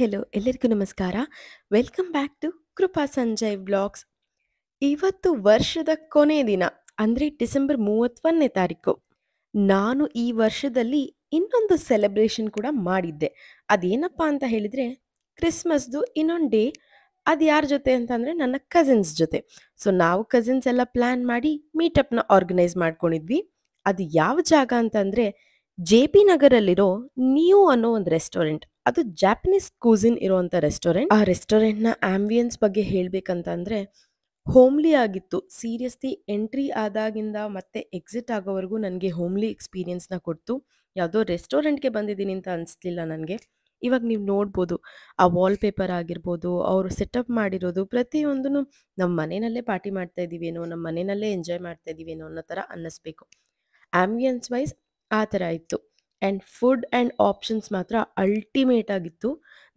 hello ಎಲ್ಲರಿಗೂ ನಮಸ್ಕಾರ welcome back to Krupa Sanjay blogs ಇವತ್ತು ವರ್ಷದ ಕೊನೆ ದಿನ ಅಂದರೆ ಡಿಸೆಂಬರ್ ಮೂವತ್ತೊಂದನೇ ತಾರೀಕು ನಾನು ಈ ವರ್ಷದಲ್ಲಿ ಇನ್ನೊಂದು ಸೆಲೆಬ್ರೇಷನ್ ಕೂಡ ಮಾಡಿದ್ದೆ ಅದೇನಪ್ಪ ಅಂತ ಹೇಳಿದರೆ ಕ್ರಿಸ್ಮಸ್ದು ಇನ್ನೊಂದು ಡೇ ಅದು ಯಾರ ಜೊತೆ ಅಂತಂದರೆ ನನ್ನ ಕಸಿನ್ಸ್ ಜೊತೆ ಸೊ ನಾವು ಕಸಿನ್ಸ್ ಎಲ್ಲ ಪ್ಲ್ಯಾನ್ ಮಾಡಿ ಮೀಟಪ್ನ ಆರ್ಗನೈಸ್ ಮಾಡ್ಕೊಂಡಿದ್ವಿ ಅದು ಯಾವ ಜಾಗ ಅಂತಂದರೆ ಜೆ ಪಿ ನಗರಲ್ಲಿರೋ ನ್ಯೂ ಅನ್ನೋ ಒಂದು ರೆಸ್ಟೋರೆಂಟ್ ಅದು ಜಾಪನೀಸ್ ಕೂಸಿನ್ ಇರುವಂಥ ರೆಸ್ಟೋರೆಂಟ್ ಆ ರೆಸ್ಟೋರೆಂಟ್ ನ ಆಂಬಿಯನ್ಸ್ ಬಗ್ಗೆ ಹೇಳಬೇಕಂತಂದರೆ ಅಂದ್ರೆ ಹೋಮ್ಲಿ ಆಗಿತ್ತು ಸೀರಿಯಸ್ಲಿ ಎಂಟ್ರಿ ಆದಾಗಿಂದ ಮತ್ತೆ ಎಕ್ಸಿಟ್ ಆಗೋವರೆಗೂ ನನಗೆ ಹೋಮ್ಲಿ ಎಕ್ಸ್ಪೀರಿಯೆನ್ಸ್ನ ಕೊಡ್ತು ಯಾವುದೋ ರೆಸ್ಟೋರೆಂಟ್ಗೆ ಬಂದಿದ್ದೀನಿ ಅಂತ ಅನಿಸ್ಲಿಲ್ಲ ನನಗೆ ಇವಾಗ ನೀವು ನೋಡ್ಬೋದು ಆ ವಾಲ್ಪೇಪರ್ ಆಗಿರ್ಬೋದು ಅವರು ಸೆಟಪ್ ಮಾಡಿರೋದು ಪ್ರತಿಯೊಂದೂ ನಮ್ಮ ಮನೆಯಲ್ಲೇ ಪಾರ್ಟಿ ಮಾಡ್ತಾ ಇದ್ದೀವೇನೋ ನಮ್ಮ ಮನೆಯಲ್ಲೇ ಎಂಜಾಯ್ ಮಾಡ್ತಾ ಇದ್ದೀವೇನೋ ಅನ್ನೋ ಥರ ಅನ್ನಿಸ್ಬೇಕು ಆಂಬಿಯನ್ಸ್ ವೈಸ್ ಆ ಥರ ಇತ್ತು ಆ್ಯಂಡ್ ಫುಡ್ ಆ್ಯಂಡ್ ಆಪ್ಷನ್ಸ್ ಮಾತ್ರ ಅಲ್ಟಿಮೇಟ್ ಆಗಿತ್ತು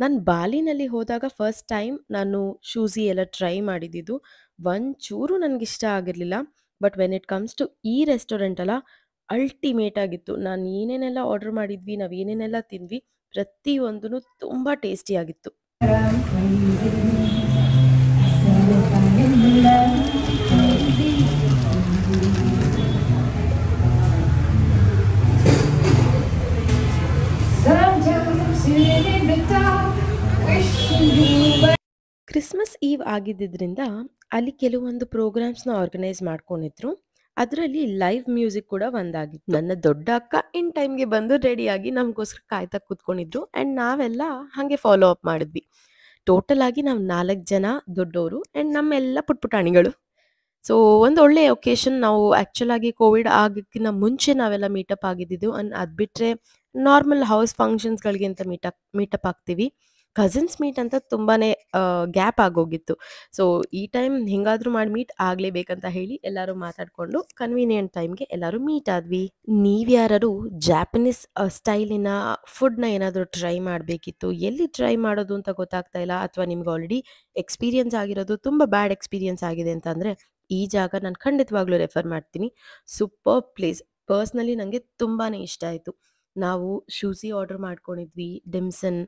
ನಾನು ಬಾಲಿನಲ್ಲಿ ಹೋದಾಗ ಫಸ್ಟ್ ಟೈಮ್ ನಾನು ಶೂಸಿ ಎಲ್ಲ ಟ್ರೈ ಮಾಡಿದ್ದಿದ್ದು ಒಂಚೂರು ನನಗಿಷ್ಟ ಆಗಿರಲಿಲ್ಲ but when it comes to ಈ ರೆಸ್ಟೋರೆಂಟ್ ಅಲ್ಲ ಅಲ್ಟಿಮೇಟ್ ಆಗಿತ್ತು ನಾನು ಏನೇನೆಲ್ಲ ಆರ್ಡರ್ ಮಾಡಿದ್ವಿ ನಾವು ಏನೇನೆಲ್ಲ ತಿಂದ್ವಿ ಪ್ರತಿಯೊಂದೂ ತುಂಬ ಟೇಸ್ಟಿ ಆಗಿತ್ತು ಆಕ್ಟಿವ್ ಆಗಿದ್ದರಿಂದ ಅಲ್ಲಿ ಕೆಲವೊಂದು ಪ್ರೋಗ್ರಾಮ್ಸ್ನ ಆರ್ಗನೈಸ್ ಮಾಡ್ಕೊಂಡಿದ್ರು ಅದರಲ್ಲಿ ಲೈವ್ ಮ್ಯೂಸಿಕ್ ಕೂಡ ಒಂದಾಗಿತ್ತು ನನ್ನ ದೊಡ್ಡ ಅಕ್ಕ ಇನ್ ಟೈಮ್ಗೆ ಬಂದು ರೆಡಿಯಾಗಿ ನಮಗೋಸ್ಕರ ಕಾಯ್ತಾ ಕೂತ್ಕೊಂಡಿದ್ರು ಆ್ಯಂಡ್ ನಾವೆಲ್ಲ ಹಾಗೆ ಫಾಲೋ ಅಪ್ ಮಾಡಿದ್ವಿ ಟೋಟಲ್ ಆಗಿ ನಾವು ನಾಲ್ಕು ಜನ ದೊಡ್ಡವರು ಆ್ಯಂಡ್ ನಮ್ಮೆಲ್ಲ ಪುಟ್ಪುಟಾಣಿಗಳು ಸೊ ಒಂದು ಒಳ್ಳೆ ಒಕೇಶನ್ ನಾವು ಆ್ಯಕ್ಚುಲ್ ಆಗಿ ಕೋವಿಡ್ ಆಗಕ್ಕಿಂತ ಮುಂಚೆ ನಾವೆಲ್ಲ ಮೀಟಪ್ ಆಗಿದ್ದಿದ್ದು ಅಂಡ್ ಅದು ಬಿಟ್ಟರೆ ನಾರ್ಮಲ್ ಹೌಸ್ ಅಂತ ಮೀಟಪ್ ಮೀಟಪ್ ಆಗ್ತೀವಿ ಕಸಿನ್ಸ್ ಮೀಟ್ ಅಂತ ತುಂಬಾನೇ ಗ್ಯಾಪ್ ಆಗೋಗಿತ್ತು ಸೊ ಈ ಟೈಮ್ ಹೇಗಾದರೂ ಮಾಡಿ ಮೀಟ್ ಆಗ್ಲೇಬೇಕಂತ ಹೇಳಿ ಎಲ್ಲರೂ ಮಾತಾಡಿಕೊಂಡು ಕನ್ವೀನಿಯಂಟ್ ಟೈಮ್ಗೆ ಎಲ್ಲರೂ ಮೀಟ್ ಆದ್ವಿ ನೀವು ಯಾರು ಜಾಪನೀಸ್ ಸ್ಟೈಲಿನ ಫುಡ್ನ ಏನಾದರೂ ಟ್ರೈ ಮಾಡಬೇಕಿತ್ತು ಎಲ್ಲಿ ಟ್ರೈ ಮಾಡೋದು ಅಂತ ಗೊತ್ತಾಗ್ತಾ ಇಲ್ಲ ಅಥವಾ ನಿಮ್ಗೆ ಆಲ್ರೆಡಿ ಎಕ್ಸ್ಪೀರಿಯನ್ಸ್ ಆಗಿರೋದು ತುಂಬ ಬ್ಯಾಡ್ ಎಕ್ಸ್ಪೀರಿಯನ್ಸ್ ಆಗಿದೆ ಅಂತ ಈ ಜಾಗ ನಾನು ಖಂಡಿತವಾಗ್ಲೂ ರೆಫರ್ ಮಾಡ್ತೀನಿ ಸೂಪರ್ ಪ್ಲೇಸ್ ಪರ್ಸ್ನಲಿ ನನಗೆ ತುಂಬಾ ಇಷ್ಟ ಆಯಿತು ನಾವು ಶೂಸಿ ಆರ್ಡರ್ ಮಾಡ್ಕೊಂಡಿದ್ವಿ ಡಿಮ್ಸನ್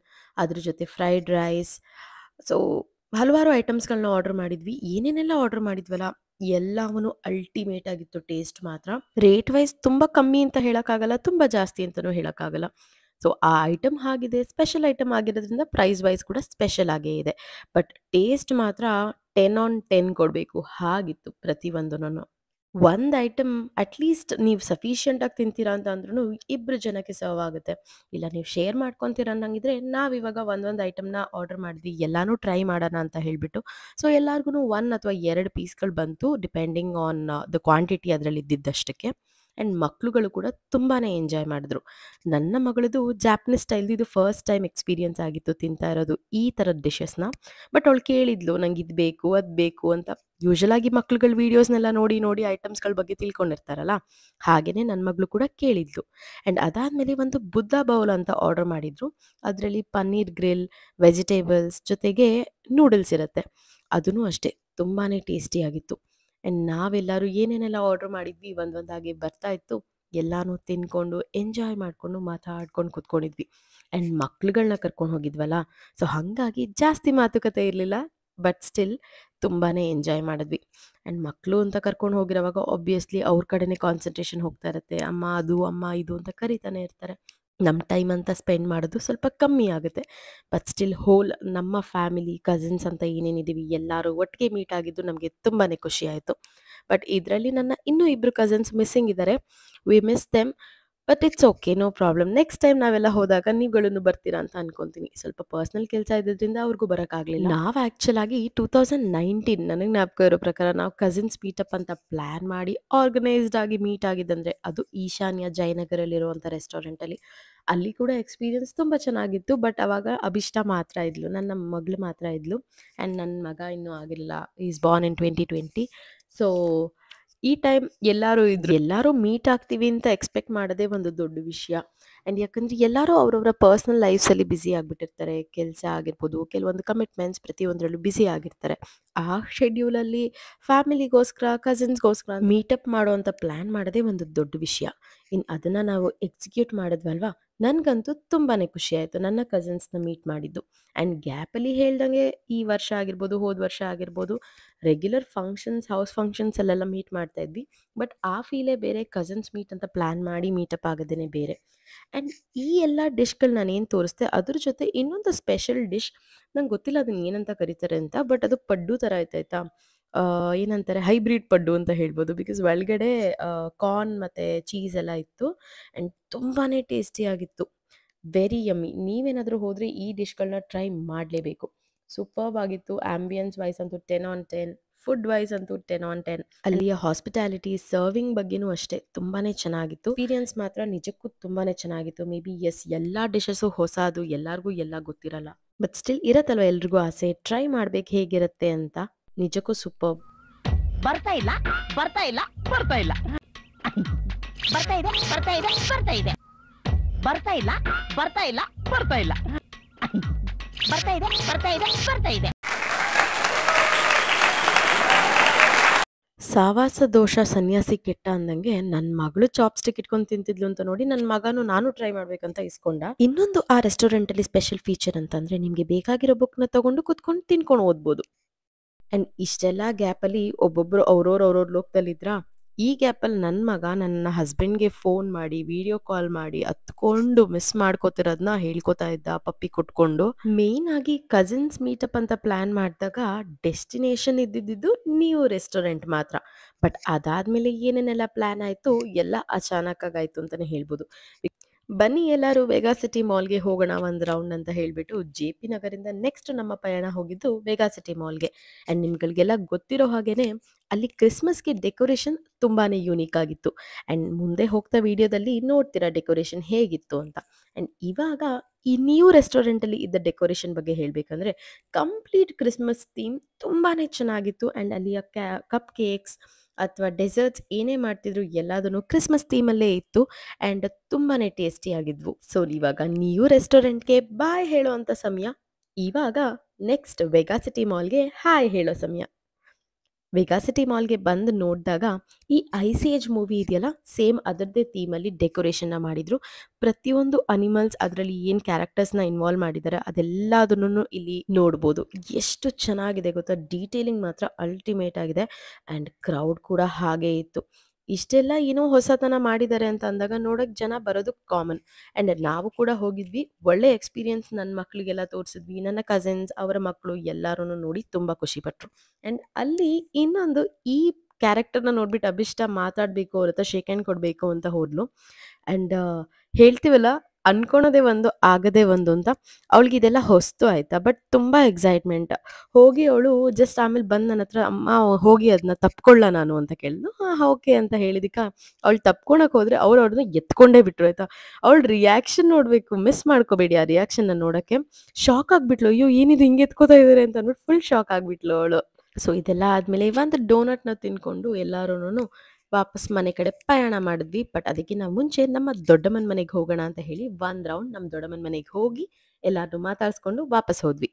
ಅದ್ರ ಜೊತೆ ಫ್ರೈಡ್ ರೈಸ್ ಸೊ ಹಲವಾರು ಐಟಮ್ಸ್ಗಳನ್ನ ಆರ್ಡರ್ ಮಾಡಿದ್ವಿ ಏನೇನೆಲ್ಲ ಆರ್ಡರ್ ಮಾಡಿದ್ವಲ್ಲ ಎಲ್ಲವೂ ಅಲ್ಟಿಮೇಟ್ ಆಗಿತ್ತು ಟೇಸ್ಟ್ ಮಾತ್ರ ರೇಟ್ ವೈಸ್ ತುಂಬ ಕಮ್ಮಿ ಅಂತ ಹೇಳೋಕ್ಕಾಗಲ್ಲ ತುಂಬ ಜಾಸ್ತಿ ಅಂತಲೂ ಹೇಳೋಕ್ಕಾಗಲ್ಲ ಸೊ ಆ ಐಟಮ್ ಆಗಿದೆ ಸ್ಪೆಷಲ್ ಐಟಮ್ ಆಗಿರೋದ್ರಿಂದ ಪ್ರೈಸ್ ವೈಸ್ ಕೂಡ ಸ್ಪೆಷಲ್ ಆಗೇ ಇದೆ ಬಟ್ ಟೇಸ್ಟ್ ಮಾತ್ರ ಟೆನ್ ಆನ್ ಟೆನ್ ಕೊಡಬೇಕು ಹಾಗಿತ್ತು ಪ್ರತಿಯೊಂದೂ ಒಂದು ಐಟಮ್ ಅಟ್ಲೀಸ್ಟ್ ನೀವು ಆಗಿ ತಿಂತೀರಾ ಅಂತ ಅಂದ್ರೂ ಇಬ್ಬರು ಜನಕ್ಕೆ ಸರ್ವ್ ಆಗುತ್ತೆ ಇಲ್ಲ ನೀವು ಶೇರ್ ಮಾಡ್ಕೊತೀರ ಅನ್ನಂಗಿದ್ರೆ ಇವಾಗ ಒಂದೊಂದು ಐಟಮ್ನ ಆರ್ಡರ್ ಮಾಡಿದ್ವಿ ಎಲ್ಲನೂ ಟ್ರೈ ಮಾಡೋಣ ಅಂತ ಹೇಳಿಬಿಟ್ಟು ಸೊ ಎಲ್ಲರಿಗೂ ಒನ್ ಅಥವಾ ಎರಡು ಪೀಸ್ಗಳು ಬಂತು ಡಿಪೆಂಡಿಂಗ್ ಆನ್ ದ ಕ್ವಾಂಟಿಟಿ ಅದರಲ್ಲಿ ಇದ್ದಿದ್ದಷ್ಟಕ್ಕೆ ಆ್ಯಂಡ್ ಮಕ್ಕಳುಗಳು ಕೂಡ ತುಂಬಾ ಎಂಜಾಯ್ ಮಾಡಿದ್ರು ನನ್ನ ಮಗಳದು ಜಾಪನೀಸ್ ಸ್ಟೈಲ್ದು ಇದು ಫಸ್ಟ್ ಟೈಮ್ ಎಕ್ಸ್ಪೀರಿಯನ್ಸ್ ಆಗಿತ್ತು ತಿಂತಾ ಇರೋದು ಈ ಥರದ ಡಿಶಸ್ನ ಬಟ್ ಅವಳು ಕೇಳಿದ್ಲು ನಂಗೆ ಇದು ಬೇಕು ಅದು ಬೇಕು ಅಂತ ಯೂಶಲಾಗಿ ಮಕ್ಳುಗಳ ವೀಡಿಯೋಸ್ನೆಲ್ಲ ನೋಡಿ ನೋಡಿ ಐಟಮ್ಸ್ಗಳ ಬಗ್ಗೆ ತಿಳ್ಕೊಂಡಿರ್ತಾರಲ್ಲ ಹಾಗೆಯೇ ನನ್ನ ಮಗಳು ಕೂಡ ಕೇಳಿದ್ಲು ಆ್ಯಂಡ್ ಅದಾದಮೇಲೆ ಒಂದು ಬುದ್ಧ ಬೌಲ್ ಅಂತ ಆರ್ಡರ್ ಮಾಡಿದ್ರು ಅದರಲ್ಲಿ ಪನ್ನೀರ್ ಗ್ರಿಲ್ ವೆಜಿಟೇಬಲ್ಸ್ ಜೊತೆಗೆ ನೂಡಲ್ಸ್ ಇರುತ್ತೆ ಅದೂ ಅಷ್ಟೇ ತುಂಬಾ ಟೇಸ್ಟಿಯಾಗಿತ್ತು ಆ್ಯಂಡ್ ನಾವೆಲ್ಲರೂ ಏನೇನೆಲ್ಲ ಆರ್ಡ್ರ್ ಮಾಡಿದ್ವಿ ಒಂದೊಂದಾಗಿ ಬರ್ತಾ ಇತ್ತು ಎಲ್ಲಾನು ತಿನ್ಕೊಂಡು ಎಂಜಾಯ್ ಮಾಡಿಕೊಂಡು ಮಾತಾಡ್ಕೊಂಡು ಕುತ್ಕೊಂಡಿದ್ವಿ ಆ್ಯಂಡ್ ಮಕ್ಳುಗಳನ್ನ ಕರ್ಕೊಂಡು ಹೋಗಿದ್ವಲ್ಲ ಸೊ ಹಾಗಾಗಿ ಜಾಸ್ತಿ ಮಾತುಕತೆ ಇರಲಿಲ್ಲ ಬಟ್ ಸ್ಟಿಲ್ ತುಂಬಾ ಎಂಜಾಯ್ ಮಾಡಿದ್ವಿ ಆ್ಯಂಡ್ ಮಕ್ಕಳು ಅಂತ ಕರ್ಕೊಂಡು ಹೋಗಿರೋವಾಗ ಆಬ್ವಿಯಸ್ಲಿ ಅವ್ರ ಕಡೆನೇ ಕಾನ್ಸಂಟ್ರೇಷನ್ ಹೋಗ್ತಾ ಇರುತ್ತೆ ಅಮ್ಮ ಅದು ಅಮ್ಮ ಇದು ಅಂತ ಕರಿತಾನೆ ಇರ್ತಾರೆ ನಮ್ಮ ಟೈಮ್ ಅಂತ ಸ್ಪೆಂಡ್ ಮಾಡೋದು ಸ್ವಲ್ಪ ಕಮ್ಮಿ ಆಗುತ್ತೆ ಬಟ್ ಸ್ಟಿಲ್ ಹೋಲ್ ನಮ್ಮ ಫ್ಯಾಮಿಲಿ ಕಸಿನ್ಸ್ ಅಂತ ಏನೇನಿದ್ದೀವಿ ಎಲ್ಲರೂ ಒಟ್ಟಿಗೆ ಮೀಟ್ ಆಗಿದ್ದು ನಮಗೆ ತುಂಬಾ ಖುಷಿ ಆಯಿತು ಬಟ್ ಇದರಲ್ಲಿ ನನ್ನ ಇನ್ನೂ ಇಬ್ಬರು ಕಸಿನ್ಸ್ ಮಿಸ್ಸಿಂಗ್ ಇದ್ದಾರೆ we miss them but it's okay no problem next time ನಾವೆಲ್ಲ ಹೋದಾಗ ನೀವುಗಳನ್ನು ಬರ್ತೀರಾ ಅಂತ ಅನ್ಕೊಂತೀನಿ ಸ್ವಲ್ಪ ಪರ್ಸ್ನಲ್ ಕೆಲಸ ಇದ್ದಿದ್ದರಿಂದ ಅವ್ರಿಗೂ ಬರೋಕ್ಕಾಗಲಿಲ್ಲ ನಾವು ಆ್ಯಕ್ಚುಲ್ ಆಗಿ ಟೂ ತೌಸಂಡ್ ನೈನ್ಟೀನ್ ನನಗೆ ಜ್ಞಾಪಕ ಇರೋ ಪ್ರಕಾರ ನಾವು ಕಸಿನ್ಸ್ ಮೀಟಪ್ ಅಂತ ಪ್ಲ್ಯಾನ್ ಮಾಡಿ ಆರ್ಗನೈಸ್ಡ್ ಆಗಿ ಮೀಟ್ ಆಗಿದ್ದಂದ್ರೆ ಅದು ಈಶಾನ್ಯ ಜಯನಗರಲ್ಲಿರುವಂಥ ರೆಸ್ಟೋರೆಂಟಲ್ಲಿ ಅಲ್ಲಿ ಕೂಡ ಎಕ್ಸ್ಪೀರಿಯನ್ಸ್ ತುಂಬ ಚೆನ್ನಾಗಿತ್ತು ಬಟ್ ಅವಾಗ ಅಭಿಷ್ಟ ಮಾತ್ರ ಇದ್ಲು ನನ್ನ ಮಗಳು ಮಾತ್ರ ಇದ್ಲು ಆ್ಯಂಡ್ ನನ್ನ ಮಗ ಇನ್ನೂ ಆಗಿಲ್ಲ is born in twenty twenty so ಈ ಟೈಮ್ ಎಲ್ಲರೂ ಇದ್ರು ಎಲ್ಲರೂ ಮೀಟ್ ಆಗ್ತೀವಿ ಅಂತ ಎಕ್ಸ್ಪೆಕ್ಟ್ ಮಾಡೋದೇ ಒಂದು ದೊಡ್ಡ ವಿಷಯ ಆ್ಯಂಡ್ ಯಾಕಂದರೆ ಎಲ್ಲರೂ ಅವರವರ ಪರ್ಸ್ನಲ್ ಲೈಫ್ಸಲ್ಲಿ ಬ್ಯುಸಿ ಆಗಿಬಿಟ್ಟಿರ್ತಾರೆ ಕೆಲಸ ಆಗಿರ್ಬೋದು ಕೆಲವೊಂದು ಕಮಿಟ್ಮೆಂಟ್ಸ್ ಪ್ರತಿಯೊಂದರಲ್ಲೂ ಬ್ಯುಸಿ ಆಗಿರ್ತಾರೆ ಆ ಶೆಡ್ಯೂಲಲ್ಲಿ ಫ್ಯಾಮಿಲಿಗೋಸ್ಕರ ಕಸಿನ್ಸ್ಗೋಸ್ಕರ ಮೀಟಪ್ ಮಾಡುವಂಥ ಪ್ಲ್ಯಾನ್ ಮಾಡೋದೇ ಒಂದು ದೊಡ್ಡ ವಿಷಯ ಇನ್ನು ಅದನ್ನು ನಾವು ಎಕ್ಸಿಕ್ಯೂಟ್ ಮಾಡಿದ್ವಲ್ವಾ ನನಗಂತೂ ತುಂಬಾ ಖುಷಿ ಆಯಿತು ನನ್ನ ಕಸಿನ್ಸ್ನ ಮೀಟ್ ಮಾಡಿದ್ದು ಆ್ಯಂಡ್ ಗ್ಯಾಪಲ್ಲಿ ಹೇಳ್ದಂಗೆ ಈ ವರ್ಷ ಆಗಿರ್ಬೋದು ಹೋದ ವರ್ಷ ಆಗಿರ್ಬೋದು ರೆಗ್ಯುಲರ್ ಫಂಕ್ಷನ್ಸ್ ಹೌಸ್ ಫಂಕ್ಷನ್ಸ್ ಅಲ್ಲೆಲ್ಲ ಮೀಟ್ ಮಾಡ್ತಾ ಇದ್ವಿ ಬಟ್ ಆ ಫೀಲೇ ಬೇರೆ ಕಸನ್ಸ್ ಮೀಟ್ ಅಂತ ಪ್ಲಾನ್ ಮಾಡಿ ಮೀಟಪ್ ಆಗೋದೇನೆ ಬೇರೆ ಆ್ಯಂಡ್ ಈ ಎಲ್ಲ ಡಿಶ್ಗಳು ನಾನು ಏನು ತೋರಿಸ್ದೆ ಅದ್ರ ಜೊತೆ ಇನ್ನೊಂದು ಸ್ಪೆಷಲ್ ಡಿಶ್ ನಂಗೆ ಗೊತ್ತಿಲ್ಲ ಅದನ್ನ ಏನಂತ ಕರೀತಾರೆ ಅಂತ ಬಟ್ ಅದು ಪಡ್ಡು ಥರ ಆಯ್ತಾಯ್ತಾ ಏನಂತಾರೆ ಹೈಬ್ರಿಡ್ ಪಡ್ಡು ಅಂತ ಹೇಳ್ಬೋದು ಬಿಕಾಸ್ ಒಳಗಡೆ ಕಾರ್ನ್ ಮತ್ತು ಚೀಸ್ ಎಲ್ಲ ಇತ್ತು ಆ್ಯಂಡ್ ತುಂಬಾ ಟೇಸ್ಟಿಯಾಗಿತ್ತು ವೆರಿ ಯಮ್ಮಿ ನೀವೇನಾದರೂ ಹೋದರೆ ಈ ಡಿಶ್ಗಳನ್ನ ಟ್ರೈ ಮಾಡಲೇಬೇಕು ಸೂಪರ್ಬ್ ಆಗಿತ್ತು ಆಂಬಿಯನ್ಸ್ ವೈಸ್ ಅಂತೂ ten on ten food wise ಅಂತೂ ಟೆನ್ ಆನ್ ಟೆನ್ ಅಲ್ಲಿಯ ಹಾಸ್ಪಿಟಾಲಿಟಿ ಸರ್ವಿಂಗ್ ಬಗ್ಗೆನೂ ಅಷ್ಟೇ ತುಂಬಾನೇ ಚೆನ್ನಾಗಿತ್ತು ಎಕ್ಸ್ಪೀರಿಯನ್ಸ್ ಮಾತ್ರ ನಿಜಕ್ಕೂ ತುಂಬಾನೇ ಚೆನ್ನಾಗಿತ್ತು ಮೇ ಬಿ ಎಸ್ ಎಲ್ಲಾ ಡಿಶಸ್ಸು ಅದು ಎಲ್ಲರಿಗೂ ಎಲ್ಲ ಗೊತ್ತಿರಲ್ಲ ಬಟ್ ಸ್ಟಿಲ್ ಇರತ್ತಲ್ವ ಎಲ್ರಿಗೂ ಆಸೆ ಟ್ರೈ ಮಾಡ್ಬೇಕು ಹೇಗಿರುತ್ತೆ ಅಂತ ನಿಜಕ್ಕೂ ಸೂಪರ್ ಬರ್ತಾ ಇಲ್ಲ ಬರ್ತಾ ಇಲ್ಲ ಬರ್ತಾ ಇಲ್ಲ ಬರ್ತಾ ಇದೆ ಬರ್ತಾ ಇದೆ ಬರ್ತಾ ಇದೆ ಬರ್ತಾ ಇಲ್ಲ ಬರ್ತಾ ಇಲ್ಲ ಬರ್ತಾ ಇಲ್ಲ ಬರ್ತಾ ಇದೆ ಬರ್ತಾ ಇದೆ ಬರ್ತಾ ಇದೆ ಸಾವಾಸ ದೋಷ ಸನ್ಯಾಸಿ ಕೆಟ್ಟ ಅಂದಂಗೆ ನನ್ನ ಮಗಳು ಸ್ಟಿಕ್ ಇಟ್ಕೊಂಡು ತಿಂತಿದ್ಲು ಅಂತ ನೋಡಿ ನನ್ನ ಮಗನು ನಾನು ಟ್ರೈ ಮಾಡ್ಬೇಕಂತ ಇಸ್ಕೊಂಡ ಇನ್ನೊಂದು ಆ ರೆಸ್ಟೋರೆಂಟ್ ಅಲ್ಲಿ ಸ್ಪೆಷಲ್ ಫೀಚರ್ ಅಂತಂದ್ರೆ ನಿಮ್ಗೆ ಬೇಕಾಗಿರೋ ಬುಕ್ ನ ತಗೊಂಡು ಕುತ್ಕೊಂಡು ತಿನ್ಕೊಂಡು ಓದ್ಬೋದು ಅಂಡ್ ಇಷ್ಟೆಲ್ಲ ಗ್ಯಾಪ್ ಅಲ್ಲಿ ಒಬ್ಬೊಬ್ರು ಅವ್ರವ್ರ ಅವ್ರವ್ರ ಇದ್ರ ಈ ಗ್ಯಾಪಲ್ಲಿ ನನ್ನ ಮಗ ನನ್ನ ಹಸ್ಬೆಂಡ್ಗೆ ಫೋನ್ ಮಾಡಿ ವಿಡಿಯೋ ಕಾಲ್ ಮಾಡಿ ಹತ್ಕೊಂಡು ಮಿಸ್ ಮಾಡ್ಕೋತಿರೋದನ್ನ ಹೇಳ್ಕೊತಾ ಇದ್ದ ಪಪ್ಪಿ ಕುಟ್ಕೊಂಡು ಮೇನ್ ಆಗಿ ಕಸಿನ್ಸ್ ಮೀಟಪ್ ಅಂತ ಪ್ಲಾನ್ ಮಾಡಿದಾಗ ಡೆಸ್ಟಿನೇಷನ್ ಇದ್ದಿದ್ದು ನ್ಯೂ ರೆಸ್ಟೋರೆಂಟ್ ಮಾತ್ರ ಬಟ್ ಅದಾದ್ಮೇಲೆ ಏನೇನೆಲ್ಲ ಪ್ಲಾನ್ ಆಯ್ತು ಎಲ್ಲ ಅಚಾನಕ್ ಆಗಾಯ್ತು ಅಂತಾನೆ ಹೇಳ್ಬೋದು ಬನ್ನಿ ಎಲ್ಲರೂ ವೇಗಾ ಸಿಟಿ ಮಾಲ್ಗೆ ಹೋಗೋಣ ಒಂದು ರೌಂಡ್ ಅಂತ ಹೇಳಿಬಿಟ್ಟು ಜೆ ಪಿ ನಗರಿಂದ ನೆಕ್ಸ್ಟ್ ನಮ್ಮ ಪಯಣ ಹೋಗಿದ್ದು ವೇಗಾ ಸಿಟಿ ಮಾಲ್ಗೆ ಆ್ಯಂಡ್ ನಿಮ್ಗಳಿಗೆಲ್ಲ ಗೊತ್ತಿರೋ ಹಾಗೇನೆ ಅಲ್ಲಿ ಕ್ರಿಸ್ಮಸ್ಗೆ ಡೆಕೋರೇಷನ್ ತುಂಬಾ ಯೂನಿಕ್ ಆಗಿತ್ತು ಆ್ಯಂಡ್ ಮುಂದೆ ಹೋಗ್ತಾ ವಿಡಿಯೋದಲ್ಲಿ ನೋಡ್ತೀರಾ ಡೆಕೋರೇಷನ್ ಹೇಗಿತ್ತು ಅಂತ ಆ್ಯಂಡ್ ಇವಾಗ ಈ ನ್ಯೂ ರೆಸ್ಟೋರೆಂಟಲ್ಲಿ ಇದ್ದ ಡೆಕೋರೇಷನ್ ಬಗ್ಗೆ ಹೇಳಬೇಕಂದ್ರೆ ಕಂಪ್ಲೀಟ್ ಕ್ರಿಸ್ಮಸ್ ಥೀಮ್ ತುಂಬಾ ಚೆನ್ನಾಗಿತ್ತು ಆ್ಯಂಡ್ ಅಲ್ಲಿಯ ಕ್ಯಾ ಕಪ್ ಕೇಕ್ಸ್ ಅಥವಾ ಡೆಸರ್ಟ್ಸ್ ಏನೇ ಮಾಡ್ತಿದ್ರು ಎಲ್ಲದನ್ನು ಕ್ರಿಸ್ಮಸ್ ಥೀಮಲ್ಲೇ ಇತ್ತು ಆ್ಯಂಡ್ ತುಂಬಾ ಟೇಸ್ಟಿಯಾಗಿದ್ವು ಸೊ ಇವಾಗ ನೀವು ರೆಸ್ಟೋರೆಂಟ್ಗೆ ಬಾಯ್ ಹೇಳೋ ಅಂತ ಸಮಯ ಇವಾಗ ನೆಕ್ಸ್ಟ್ ವೆಗಾ ಸಿಟಿ ಮಾಲ್ಗೆ ಹಾಯ್ ಹೇಳೋ ಸಮಯ ವೆಗಾಸಿಟಿ ಮಾಲ್ಗೆ ಬಂದು ನೋಡಿದಾಗ ಈ ಐ ಸಿ ಎಜ್ ಮೂವಿ ಇದೆಯಲ್ಲ ಸೇಮ್ ಅದರದ್ದೇ ಥೀಮಲ್ಲಿ ಡೆಕೋರೇಷನ್ನ ಮಾಡಿದರು ಪ್ರತಿಯೊಂದು ಅನಿಮಲ್ಸ್ ಅದರಲ್ಲಿ ಏನು ಕ್ಯಾರೆಕ್ಟರ್ಸ್ನ ಇನ್ವಾಲ್ವ್ ಮಾಡಿದ್ದಾರೆ ಅದೆಲ್ಲದನ್ನು ಇಲ್ಲಿ ನೋಡ್ಬೋದು ಎಷ್ಟು ಚೆನ್ನಾಗಿದೆ ಗೊತ್ತಾ ಡೀಟೇಲಿಂಗ್ ಮಾತ್ರ ಅಲ್ಟಿಮೇಟ್ ಆಗಿದೆ ಆ್ಯಂಡ್ ಕ್ರೌಡ್ ಕೂಡ ಹಾಗೇ ಇತ್ತು ಇಷ್ಟೆಲ್ಲ ಏನೋ ಹೊಸತನ ಮಾಡಿದ್ದಾರೆ ಅಂತ ಅಂದಾಗ ನೋಡಕ್ ಜನ ಬರೋದು ಕಾಮನ್ ಅಂಡ್ ನಾವು ಕೂಡ ಹೋಗಿದ್ವಿ ಒಳ್ಳೆ ಎಕ್ಸ್ಪೀರಿಯನ್ಸ್ ನನ್ನ ಮಕ್ಕಳಿಗೆಲ್ಲ ತೋರಿಸಿದ್ವಿ ನನ್ನ ಕಸಿನ್ಸ್ ಅವರ ಮಕ್ಕಳು ಎಲ್ಲರೂ ನೋಡಿ ತುಂಬಾ ಖುಷಿ ಪಟ್ರು ಅಂಡ್ ಅಲ್ಲಿ ಇನ್ನೊಂದು ಈ ಕ್ಯಾರೆಕ್ಟರ್ನ ನೋಡ್ಬಿಟ್ಟು ಅಭಿಷ್ಟ ಮಾತಾಡ್ಬೇಕು ಅವ್ರ ಹತ್ರ ಶೇಕ್ ಹ್ಯಾಂಡ್ ಕೊಡ್ಬೇಕು ಅಂತ ಹೋದ್ಲು ಅಂಡ್ ಹೇಳ್ತೀವಲ್ಲ ಅನ್ಕೊಳೋದೆ ಒಂದು ಆಗದೆ ಒಂದು ಅಂತ ಅವಳಿಗೆ ಇದೆಲ್ಲ ಹೊಸ್ತು ಆಯ್ತಾ ಬಟ್ ತುಂಬಾ ಎಕ್ಸೈಟ್ಮೆಂಟ್ ಹೋಗಿ ಅವಳು ಜಸ್ಟ್ ಆಮೇಲೆ ಬಂದ ನನ್ನ ಹತ್ರ ಅಮ್ಮ ಹೋಗಿ ಅದನ್ನ ತಪ್ಕೊಳ್ಳ ನಾನು ಅಂತ ಕೇಳಿದ್ನು ಹಾ ಓಕೆ ಅಂತ ಹೇಳಿದಿಕ್ಕ ಅವಳು ತಪ್ಕೊಳಕ್ ಹೋದ್ರೆ ಅವ್ರು ಅವ್ರನ್ನ ಎತ್ಕೊಂಡೇ ಬಿಟ್ರು ಆಯ್ತಾ ಅವಳ ರಿಯಾಕ್ಷನ್ ನೋಡ್ಬೇಕು ಮಿಸ್ ಮಾಡ್ಕೋಬೇಡಿ ಆ ರಿಯಾಕ್ಷನ್ ನೋಡಕ್ಕೆ ಶಾಕ್ ಆಗ್ಬಿಟ್ಲು ಅಯ್ಯೋ ಏನಿದು ಹಿಂಗೆ ಎತ್ಕೋತಾ ಇದಾರೆ ಅಂತ ಅಂದ್ಬಿಟ್ಟು ಫುಲ್ ಶಾಕ್ ಆಗ್ಬಿಟ್ಲು ಅವಳು ಸೊ ಇದೆಲ್ಲ ಆದ್ಮೇಲೆ ಇವಂತ ಡೋನಟ್ ನ ತಿನ್ಕೊಂಡು ಎಲ್ಲಾರು ವಾಪಸ್ ಮನೆ ಕಡೆ ಪ್ರಯಾಣ ಮಾಡಿದ್ವಿ ಬಟ್ ಅದಕ್ಕಿಂತ ಮುಂಚೆ ನಮ್ಮ ದೊಡ್ಡಮ್ಮನ ಮನೆಗೆ ಹೋಗೋಣ ಅಂತ ಹೇಳಿ ಒಂದು ರೌಂಡ್ ನಮ್ಮ ದೊಡ್ಡಮ್ಮನ ಮನೆಗೆ ಹೋಗಿ ಎಲ್ಲರೂ ಮಾತಾಡಿಸ್ಕೊಂಡು ವಾಪಸ್ ಹೋದ್ವಿ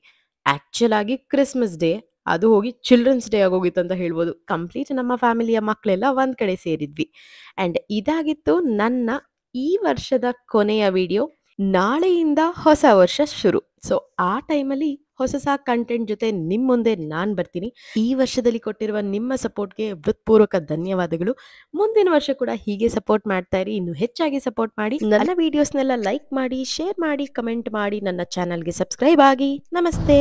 ಆ್ಯಕ್ಚುಲ್ ಆಗಿ ಕ್ರಿಸ್ಮಸ್ ಡೇ ಅದು ಹೋಗಿ ಚಿಲ್ಡ್ರನ್ಸ್ ಡೇ ಆಗೋಗಿತ್ತು ಅಂತ ಹೇಳ್ಬೋದು ಕಂಪ್ಲೀಟ್ ನಮ್ಮ ಫ್ಯಾಮಿಲಿಯ ಮಕ್ಕಳೆಲ್ಲ ಒಂದು ಕಡೆ ಸೇರಿದ್ವಿ ಆ್ಯಂಡ್ ಇದಾಗಿತ್ತು ನನ್ನ ಈ ವರ್ಷದ ಕೊನೆಯ ವಿಡಿಯೋ ನಾಳೆಯಿಂದ ಹೊಸ ವರ್ಷ ಶುರು ಸೊ ಆ ಟೈಮಲ್ಲಿ ಹೊಸ ಕಂಟೆಂಟ್ ಜೊತೆ ನಿಮ್ಮ ಮುಂದೆ ನಾನು ಬರ್ತೀನಿ ಈ ವರ್ಷದಲ್ಲಿ ಕೊಟ್ಟಿರುವ ನಿಮ್ಮ ಸಪೋರ್ಟ್ಗೆ ಹೃತ್ಪೂರ್ವಕ ಧನ್ಯವಾದಗಳು ಮುಂದಿನ ವರ್ಷ ಕೂಡ ಹೀಗೆ ಸಪೋರ್ಟ್ ಮಾಡ್ತಾ ಇರಿ ಇನ್ನು ಹೆಚ್ಚಾಗಿ ಸಪೋರ್ಟ್ ಮಾಡಿ ನನ್ನ ವಿಡಿಯೋಸ್ನೆಲ್ಲ ಲೈಕ್ ಮಾಡಿ ಶೇರ್ ಮಾಡಿ ಕಮೆಂಟ್ ಮಾಡಿ ನನ್ನ ಚಾನಲ್ಗೆ ಸಬ್ಸ್ಕ್ರೈಬ್ ಆಗಿ ನಮಸ್ತೆ